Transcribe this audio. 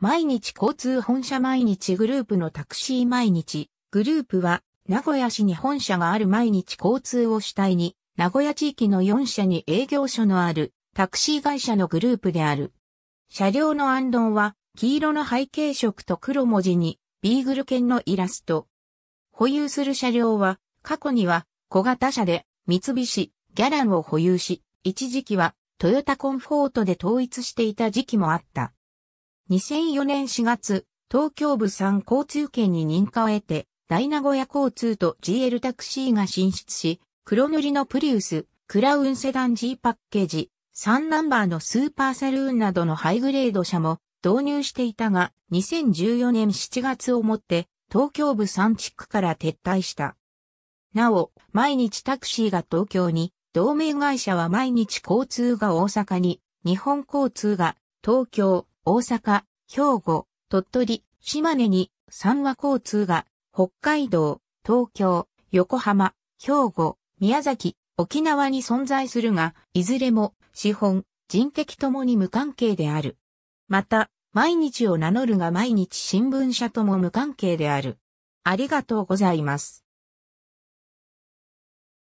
毎日交通本社毎日グループのタクシー毎日グループは名古屋市に本社がある毎日交通を主体に名古屋地域の4社に営業所のあるタクシー会社のグループである。車両の安頓は黄色の背景色と黒文字にビーグル犬のイラスト。保有する車両は過去には小型車で三菱、ギャランを保有し、一時期はトヨタコンフォートで統一していた時期もあった。2004年4月、東京部産交通圏に認可を得て、大名古屋交通と GL タクシーが進出し、黒塗りのプリウス、クラウンセダン G パッケージ、3ナンバーのスーパーサルーンなどのハイグレード車も導入していたが、2014年7月をもって、東京部産地区から撤退した。なお、毎日タクシーが東京に、同盟会社は毎日交通が大阪に、日本交通が東京、大阪、兵庫、鳥取、島根に三和交通が北海道、東京、横浜、兵庫、宮崎、沖縄に存在するが、いずれも資本、人的ともに無関係である。また、毎日を名乗るが毎日新聞社とも無関係である。ありがとうございます。